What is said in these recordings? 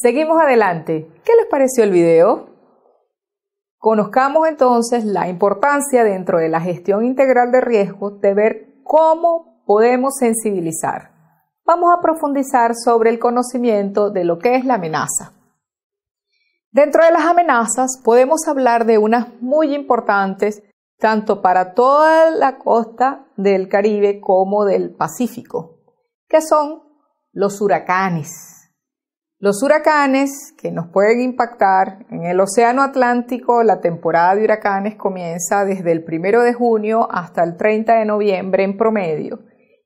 Seguimos adelante. ¿Qué les pareció el video? Conozcamos entonces la importancia dentro de la gestión integral de riesgos de ver cómo podemos sensibilizar. Vamos a profundizar sobre el conocimiento de lo que es la amenaza. Dentro de las amenazas podemos hablar de unas muy importantes tanto para toda la costa del Caribe como del Pacífico, que son los huracanes. Los huracanes que nos pueden impactar en el Océano Atlántico, la temporada de huracanes comienza desde el 1 de junio hasta el 30 de noviembre en promedio.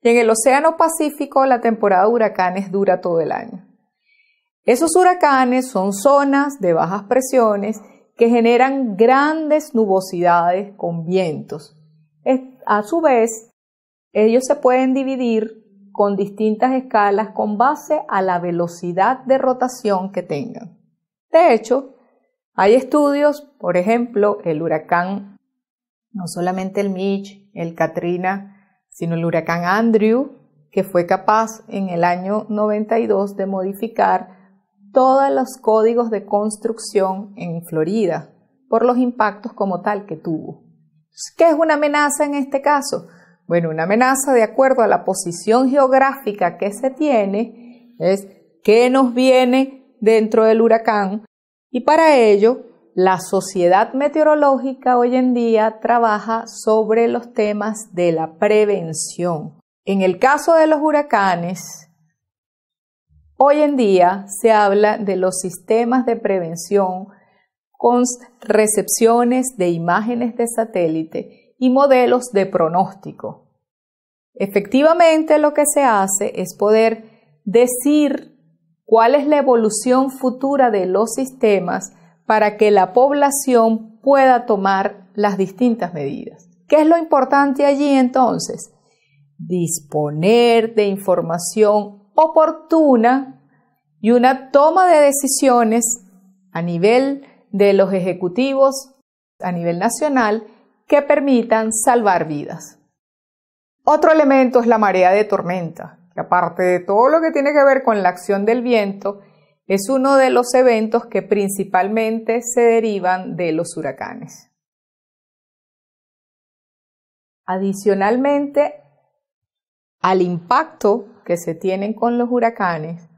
Y en el Océano Pacífico la temporada de huracanes dura todo el año. Esos huracanes son zonas de bajas presiones que generan grandes nubosidades con vientos. A su vez, ellos se pueden dividir con distintas escalas con base a la velocidad de rotación que tengan. De hecho, hay estudios, por ejemplo, el huracán, no solamente el Mitch, el Katrina, sino el huracán Andrew, que fue capaz en el año 92 de modificar todos los códigos de construcción en Florida por los impactos como tal que tuvo. ¿Qué es una amenaza en este caso? Bueno, una amenaza de acuerdo a la posición geográfica que se tiene es qué nos viene dentro del huracán y para ello la sociedad meteorológica hoy en día trabaja sobre los temas de la prevención. En el caso de los huracanes, hoy en día se habla de los sistemas de prevención con recepciones de imágenes de satélite y modelos de pronóstico. Efectivamente, lo que se hace es poder decir cuál es la evolución futura de los sistemas para que la población pueda tomar las distintas medidas. ¿Qué es lo importante allí entonces? Disponer de información oportuna y una toma de decisiones a nivel de los ejecutivos, a nivel nacional, que permitan salvar vidas. Otro elemento es la marea de tormenta, que aparte de todo lo que tiene que ver con la acción del viento, es uno de los eventos que principalmente se derivan de los huracanes. Adicionalmente, al impacto que se tienen con los huracanes,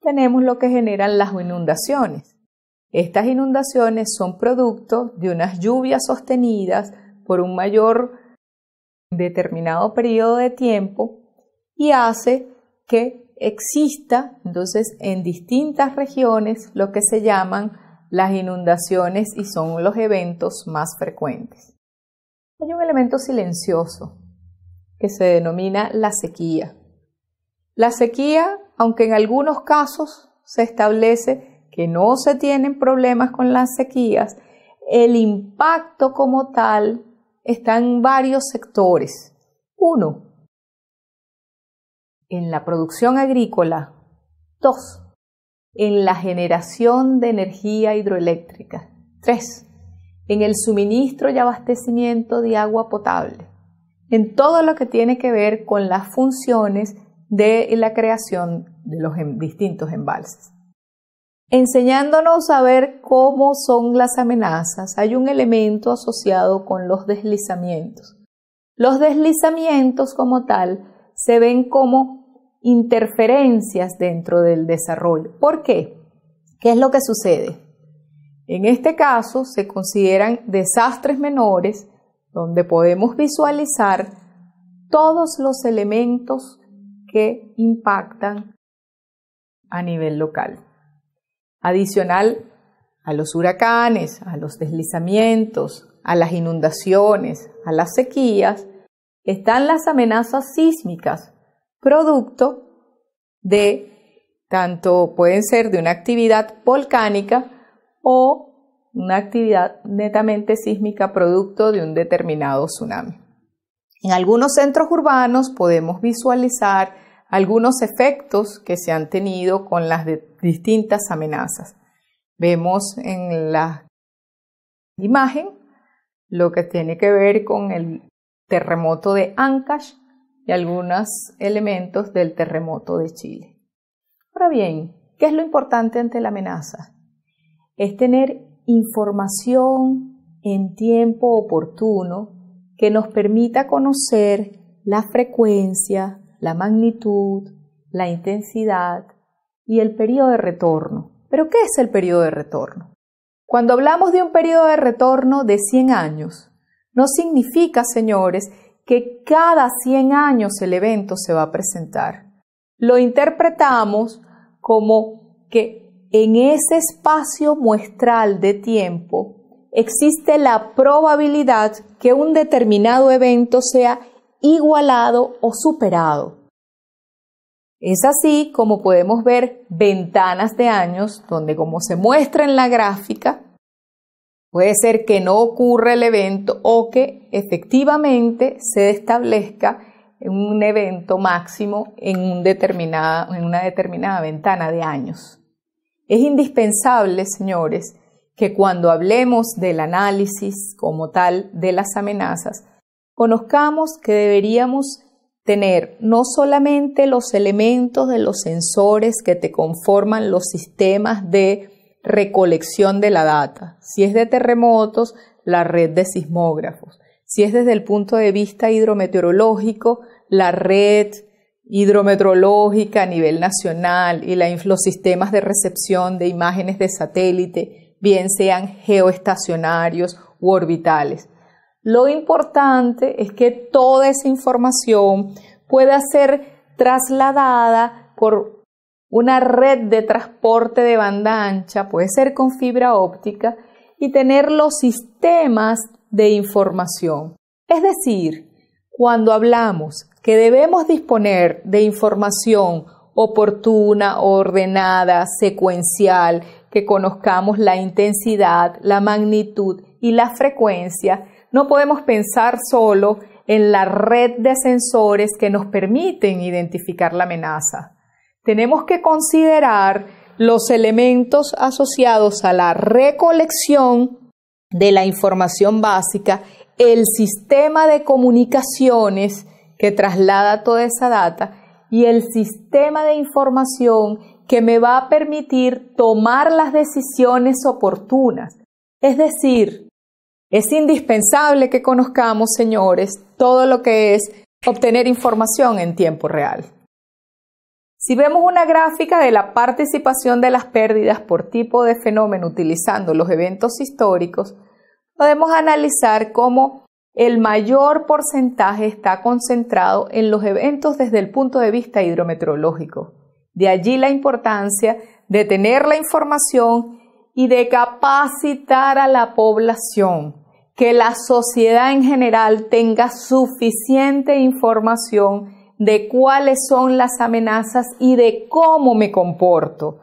tenemos lo que generan las inundaciones. Estas inundaciones son producto de unas lluvias sostenidas por un mayor determinado periodo de tiempo y hace que exista entonces en distintas regiones lo que se llaman las inundaciones y son los eventos más frecuentes. Hay un elemento silencioso que se denomina la sequía. La sequía, aunque en algunos casos se establece que no se tienen problemas con las sequías, el impacto como tal están varios sectores. Uno, en la producción agrícola. Dos, en la generación de energía hidroeléctrica. Tres, en el suministro y abastecimiento de agua potable. En todo lo que tiene que ver con las funciones de la creación de los distintos embalses enseñándonos a ver cómo son las amenazas, hay un elemento asociado con los deslizamientos. Los deslizamientos como tal se ven como interferencias dentro del desarrollo. ¿Por qué? ¿Qué es lo que sucede? En este caso se consideran desastres menores donde podemos visualizar todos los elementos que impactan a nivel local. Adicional a los huracanes, a los deslizamientos, a las inundaciones, a las sequías, están las amenazas sísmicas, producto de tanto pueden ser de una actividad volcánica o una actividad netamente sísmica producto de un determinado tsunami. En algunos centros urbanos podemos visualizar algunos efectos que se han tenido con las de distintas amenazas. Vemos en la imagen lo que tiene que ver con el terremoto de Ancash y algunos elementos del terremoto de Chile. Ahora bien, ¿qué es lo importante ante la amenaza? Es tener información en tiempo oportuno que nos permita conocer la frecuencia, la magnitud, la intensidad y el periodo de retorno. ¿Pero qué es el periodo de retorno? Cuando hablamos de un periodo de retorno de 100 años, no significa, señores, que cada 100 años el evento se va a presentar. Lo interpretamos como que en ese espacio muestral de tiempo existe la probabilidad que un determinado evento sea igualado o superado. Es así como podemos ver ventanas de años donde, como se muestra en la gráfica, puede ser que no ocurra el evento o que efectivamente se establezca un evento máximo en, en una determinada ventana de años. Es indispensable, señores, que cuando hablemos del análisis como tal de las amenazas, conozcamos que deberíamos tener no solamente los elementos de los sensores que te conforman los sistemas de recolección de la data, si es de terremotos, la red de sismógrafos, si es desde el punto de vista hidrometeorológico, la red hidrometeorológica a nivel nacional y la, los sistemas de recepción de imágenes de satélite, bien sean geoestacionarios u orbitales. Lo importante es que toda esa información pueda ser trasladada por una red de transporte de banda ancha, puede ser con fibra óptica, y tener los sistemas de información. Es decir, cuando hablamos que debemos disponer de información oportuna, ordenada, secuencial, que conozcamos la intensidad, la magnitud y la frecuencia, no podemos pensar solo en la red de sensores que nos permiten identificar la amenaza. Tenemos que considerar los elementos asociados a la recolección de la información básica, el sistema de comunicaciones que traslada toda esa data y el sistema de información que me va a permitir tomar las decisiones oportunas. Es decir, es indispensable que conozcamos, señores, todo lo que es obtener información en tiempo real. Si vemos una gráfica de la participación de las pérdidas por tipo de fenómeno utilizando los eventos históricos, podemos analizar cómo el mayor porcentaje está concentrado en los eventos desde el punto de vista hidrometeorológico. De allí la importancia de tener la información y de capacitar a la población que la sociedad en general tenga suficiente información de cuáles son las amenazas y de cómo me comporto.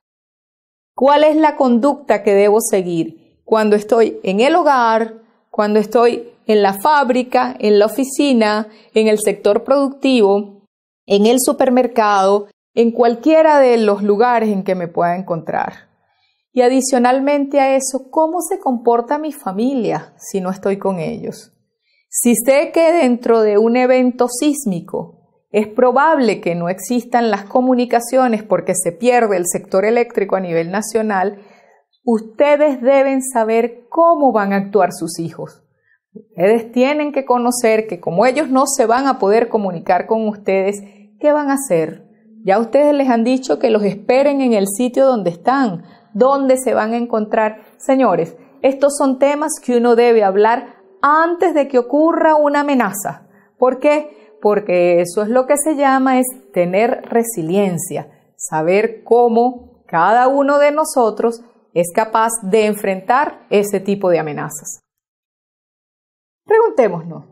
¿Cuál es la conducta que debo seguir cuando estoy en el hogar, cuando estoy en la fábrica, en la oficina, en el sector productivo, en el supermercado, en cualquiera de los lugares en que me pueda encontrar? Y adicionalmente a eso, ¿cómo se comporta mi familia si no estoy con ellos? Si sé que dentro de un evento sísmico es probable que no existan las comunicaciones porque se pierde el sector eléctrico a nivel nacional, ustedes deben saber cómo van a actuar sus hijos. Ustedes tienen que conocer que como ellos no se van a poder comunicar con ustedes, ¿qué van a hacer? Ya ustedes les han dicho que los esperen en el sitio donde están, ¿Dónde se van a encontrar. Señores, estos son temas que uno debe hablar antes de que ocurra una amenaza. ¿Por qué? Porque eso es lo que se llama es tener resiliencia, saber cómo cada uno de nosotros es capaz de enfrentar ese tipo de amenazas. Preguntémonos,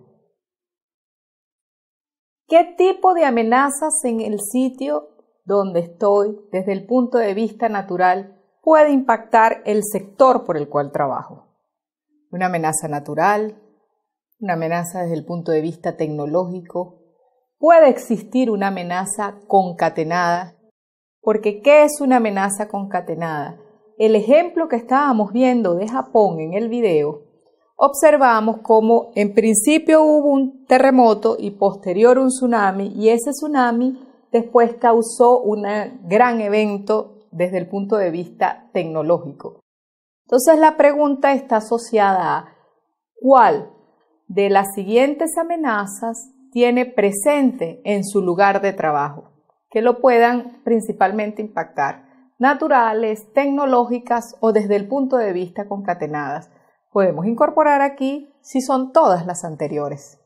¿qué tipo de amenazas en el sitio donde estoy desde el punto de vista natural puede impactar el sector por el cual trabajo. Una amenaza natural, una amenaza desde el punto de vista tecnológico, puede existir una amenaza concatenada, porque ¿qué es una amenaza concatenada? El ejemplo que estábamos viendo de Japón en el video, observamos cómo en principio hubo un terremoto y posterior un tsunami, y ese tsunami después causó un gran evento desde el punto de vista tecnológico. Entonces la pregunta está asociada a ¿cuál de las siguientes amenazas tiene presente en su lugar de trabajo? Que lo puedan principalmente impactar, naturales, tecnológicas o desde el punto de vista concatenadas. Podemos incorporar aquí si son todas las anteriores.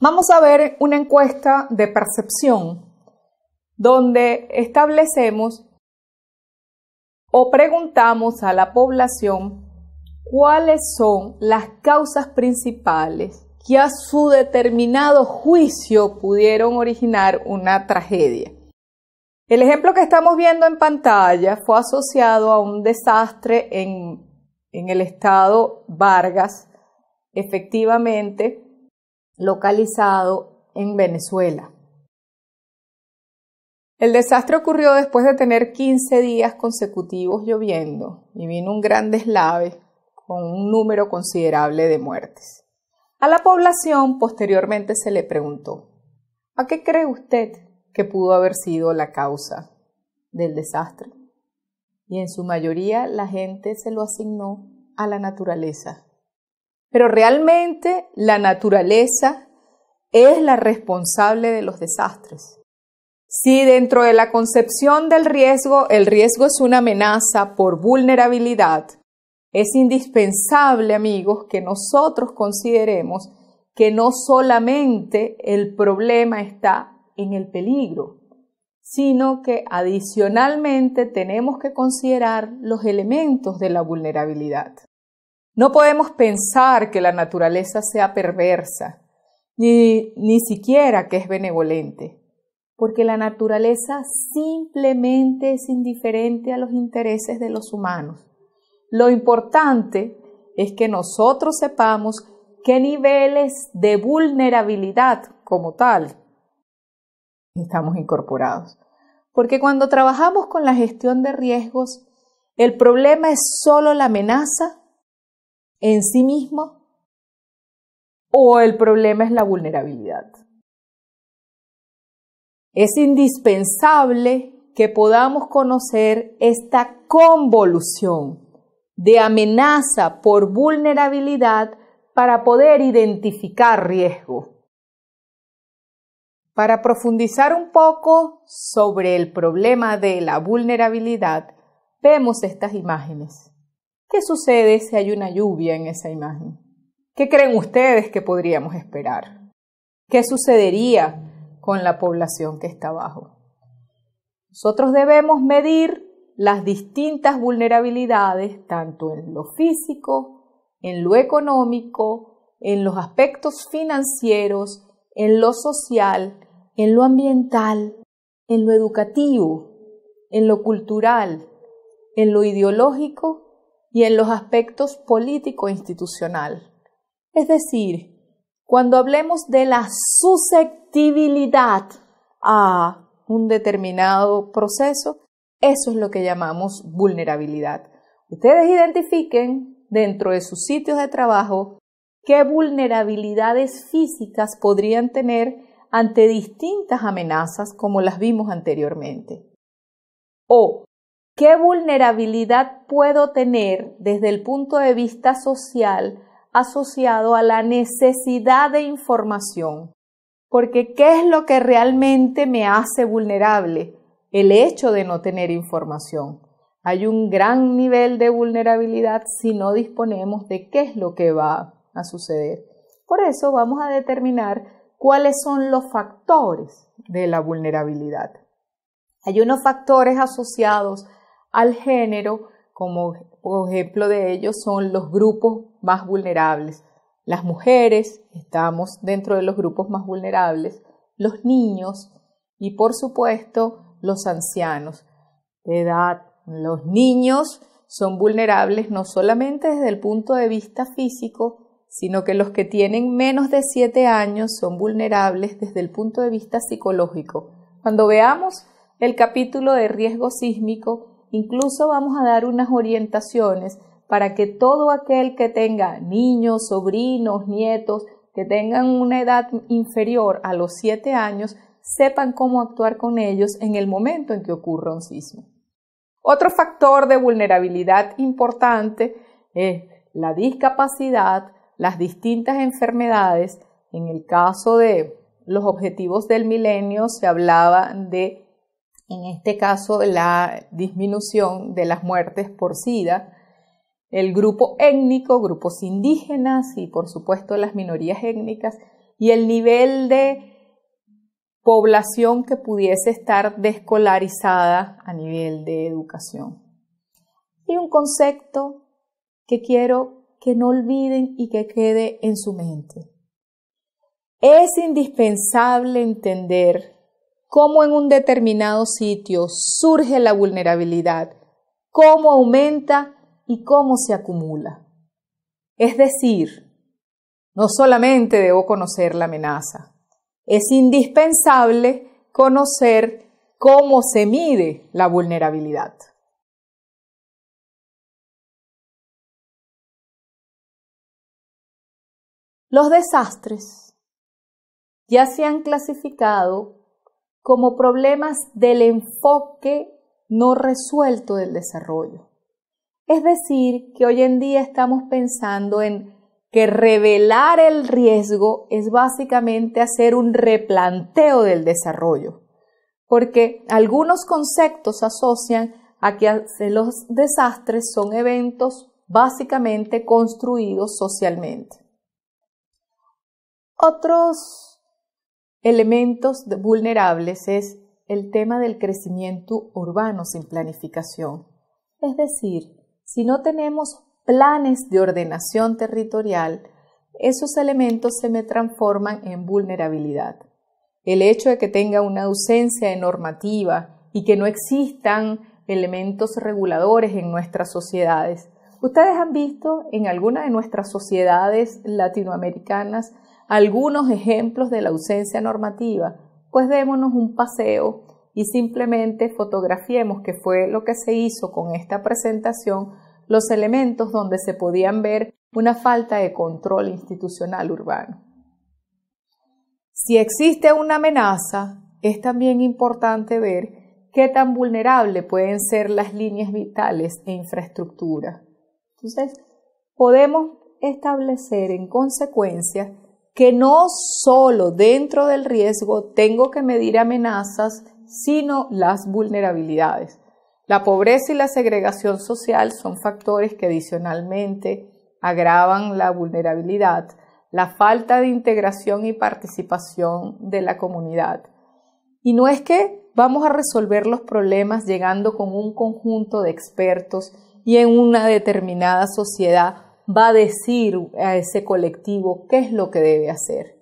Vamos a ver una encuesta de percepción donde establecemos o preguntamos a la población cuáles son las causas principales que a su determinado juicio pudieron originar una tragedia. El ejemplo que estamos viendo en pantalla fue asociado a un desastre en, en el estado Vargas, efectivamente localizado en Venezuela. El desastre ocurrió después de tener 15 días consecutivos lloviendo y vino un gran deslave con un número considerable de muertes. A la población posteriormente se le preguntó, ¿a qué cree usted que pudo haber sido la causa del desastre? Y en su mayoría la gente se lo asignó a la naturaleza. Pero realmente la naturaleza es la responsable de los desastres. Si dentro de la concepción del riesgo, el riesgo es una amenaza por vulnerabilidad, es indispensable, amigos, que nosotros consideremos que no solamente el problema está en el peligro, sino que adicionalmente tenemos que considerar los elementos de la vulnerabilidad. No podemos pensar que la naturaleza sea perversa, ni, ni siquiera que es benevolente porque la naturaleza simplemente es indiferente a los intereses de los humanos. Lo importante es que nosotros sepamos qué niveles de vulnerabilidad como tal estamos incorporados. Porque cuando trabajamos con la gestión de riesgos, el problema es solo la amenaza en sí mismo o el problema es la vulnerabilidad. Es indispensable que podamos conocer esta convolución de amenaza por vulnerabilidad para poder identificar riesgo. Para profundizar un poco sobre el problema de la vulnerabilidad, vemos estas imágenes. ¿Qué sucede si hay una lluvia en esa imagen? ¿Qué creen ustedes que podríamos esperar? ¿Qué sucedería con la población que está abajo. Nosotros debemos medir las distintas vulnerabilidades, tanto en lo físico, en lo económico, en los aspectos financieros, en lo social, en lo ambiental, en lo educativo, en lo cultural, en lo ideológico y en los aspectos político-institucional. Es decir, cuando hablemos de la susceptibilidad a un determinado proceso, eso es lo que llamamos vulnerabilidad. Ustedes identifiquen dentro de sus sitios de trabajo qué vulnerabilidades físicas podrían tener ante distintas amenazas como las vimos anteriormente. O qué vulnerabilidad puedo tener desde el punto de vista social asociado a la necesidad de información. Porque ¿qué es lo que realmente me hace vulnerable? El hecho de no tener información. Hay un gran nivel de vulnerabilidad si no disponemos de qué es lo que va a suceder. Por eso vamos a determinar cuáles son los factores de la vulnerabilidad. Hay unos factores asociados al género, como ejemplo de ellos son los grupos más vulnerables. Las mujeres estamos dentro de los grupos más vulnerables, los niños y por supuesto los ancianos de edad. Los niños son vulnerables no solamente desde el punto de vista físico, sino que los que tienen menos de 7 años son vulnerables desde el punto de vista psicológico. Cuando veamos el capítulo de riesgo sísmico, incluso vamos a dar unas orientaciones para que todo aquel que tenga niños, sobrinos, nietos, que tengan una edad inferior a los 7 años, sepan cómo actuar con ellos en el momento en que ocurra un sismo. Otro factor de vulnerabilidad importante es la discapacidad, las distintas enfermedades. En el caso de los objetivos del milenio se hablaba de, en este caso, la disminución de las muertes por SIDA, el grupo étnico, grupos indígenas y por supuesto las minorías étnicas y el nivel de población que pudiese estar descolarizada a nivel de educación. Y un concepto que quiero que no olviden y que quede en su mente. Es indispensable entender cómo en un determinado sitio surge la vulnerabilidad, cómo aumenta y cómo se acumula. Es decir, no solamente debo conocer la amenaza, es indispensable conocer cómo se mide la vulnerabilidad. Los desastres ya se han clasificado como problemas del enfoque no resuelto del desarrollo. Es decir, que hoy en día estamos pensando en que revelar el riesgo es básicamente hacer un replanteo del desarrollo, porque algunos conceptos asocian a que los desastres son eventos básicamente construidos socialmente. Otros elementos vulnerables es el tema del crecimiento urbano sin planificación, es decir, si no tenemos planes de ordenación territorial, esos elementos se me transforman en vulnerabilidad. El hecho de que tenga una ausencia de normativa y que no existan elementos reguladores en nuestras sociedades. Ustedes han visto en alguna de nuestras sociedades latinoamericanas algunos ejemplos de la ausencia normativa. Pues démonos un paseo y simplemente fotografiemos, que fue lo que se hizo con esta presentación, los elementos donde se podían ver una falta de control institucional urbano. Si existe una amenaza, es también importante ver qué tan vulnerable pueden ser las líneas vitales e infraestructura. Entonces, podemos establecer en consecuencia que no solo dentro del riesgo tengo que medir amenazas sino las vulnerabilidades. La pobreza y la segregación social son factores que adicionalmente agravan la vulnerabilidad, la falta de integración y participación de la comunidad. Y no es que vamos a resolver los problemas llegando con un conjunto de expertos y en una determinada sociedad va a decir a ese colectivo qué es lo que debe hacer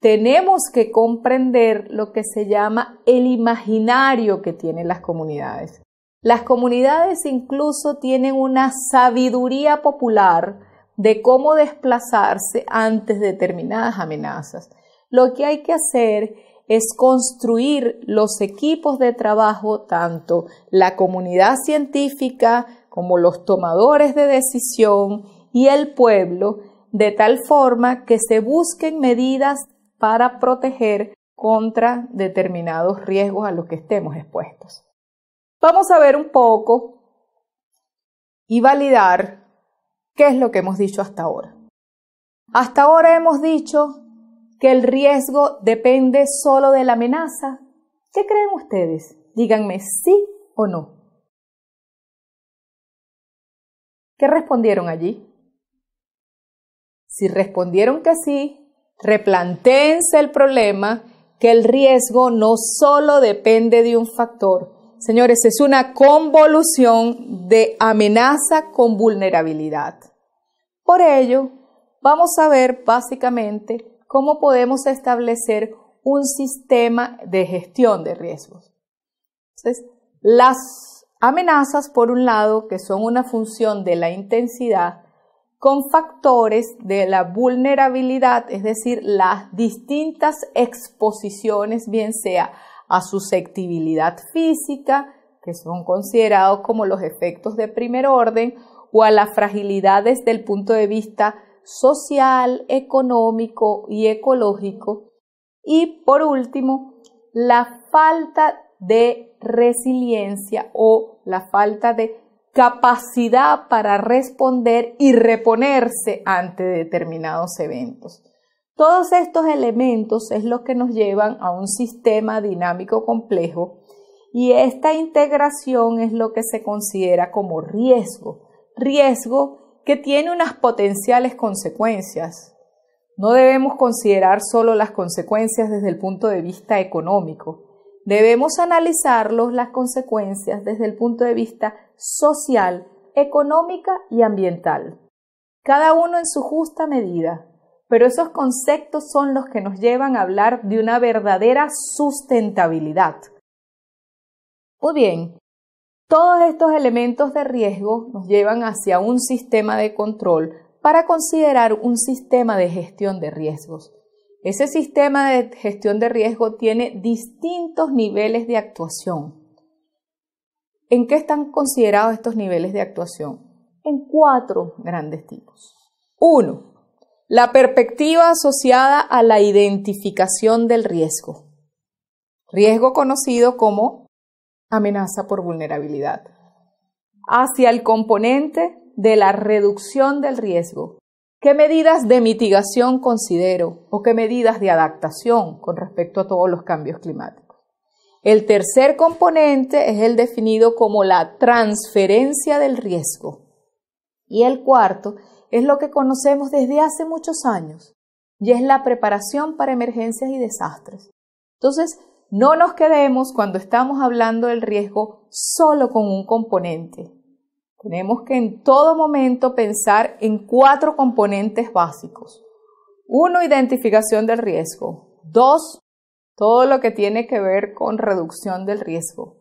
tenemos que comprender lo que se llama el imaginario que tienen las comunidades. Las comunidades incluso tienen una sabiduría popular de cómo desplazarse ante determinadas amenazas. Lo que hay que hacer es construir los equipos de trabajo, tanto la comunidad científica como los tomadores de decisión y el pueblo, de tal forma que se busquen medidas para proteger contra determinados riesgos a los que estemos expuestos. Vamos a ver un poco y validar qué es lo que hemos dicho hasta ahora. Hasta ahora hemos dicho que el riesgo depende solo de la amenaza. ¿Qué creen ustedes? Díganme sí o no. ¿Qué respondieron allí? Si respondieron que sí, replantense el problema que el riesgo no solo depende de un factor. Señores, es una convolución de amenaza con vulnerabilidad. Por ello, vamos a ver básicamente cómo podemos establecer un sistema de gestión de riesgos. Entonces, las amenazas, por un lado, que son una función de la intensidad, con factores de la vulnerabilidad, es decir, las distintas exposiciones, bien sea a susceptibilidad física, que son considerados como los efectos de primer orden, o a la fragilidad desde el punto de vista social, económico y ecológico. Y por último, la falta de resiliencia o la falta de capacidad para responder y reponerse ante determinados eventos. Todos estos elementos es lo que nos llevan a un sistema dinámico complejo y esta integración es lo que se considera como riesgo, riesgo que tiene unas potenciales consecuencias. No debemos considerar solo las consecuencias desde el punto de vista económico, Debemos analizarlos las consecuencias desde el punto de vista social, económica y ambiental, cada uno en su justa medida. Pero esos conceptos son los que nos llevan a hablar de una verdadera sustentabilidad. Muy bien, todos estos elementos de riesgo nos llevan hacia un sistema de control para considerar un sistema de gestión de riesgos. Ese sistema de gestión de riesgo tiene distintos niveles de actuación. ¿En qué están considerados estos niveles de actuación? En cuatro grandes tipos. Uno, la perspectiva asociada a la identificación del riesgo. Riesgo conocido como amenaza por vulnerabilidad. Hacia el componente de la reducción del riesgo, ¿Qué medidas de mitigación considero o qué medidas de adaptación con respecto a todos los cambios climáticos? El tercer componente es el definido como la transferencia del riesgo. Y el cuarto es lo que conocemos desde hace muchos años y es la preparación para emergencias y desastres. Entonces, no nos quedemos cuando estamos hablando del riesgo solo con un componente, tenemos que en todo momento pensar en cuatro componentes básicos. Uno, identificación del riesgo. Dos, todo lo que tiene que ver con reducción del riesgo.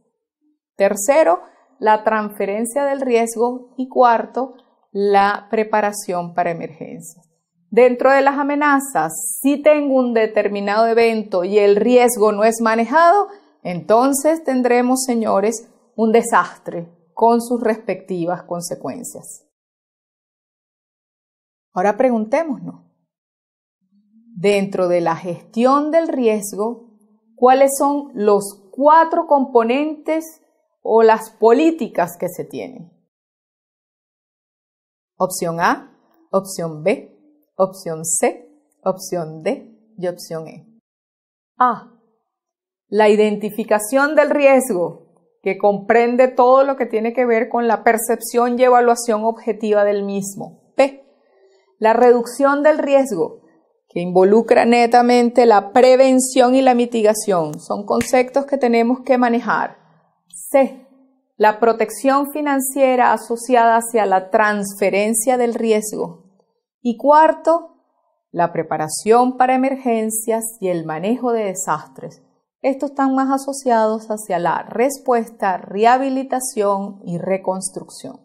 Tercero, la transferencia del riesgo. Y cuarto, la preparación para emergencias. Dentro de las amenazas, si tengo un determinado evento y el riesgo no es manejado, entonces tendremos, señores, un desastre, con sus respectivas consecuencias. Ahora preguntémonos, dentro de la gestión del riesgo, ¿cuáles son los cuatro componentes o las políticas que se tienen? Opción A, opción B, opción C, opción D y opción E. A. La identificación del riesgo que comprende todo lo que tiene que ver con la percepción y evaluación objetiva del mismo. P. La reducción del riesgo, que involucra netamente la prevención y la mitigación. Son conceptos que tenemos que manejar. C. La protección financiera asociada hacia la transferencia del riesgo. Y cuarto, la preparación para emergencias y el manejo de desastres. Estos están más asociados hacia la respuesta, rehabilitación y reconstrucción.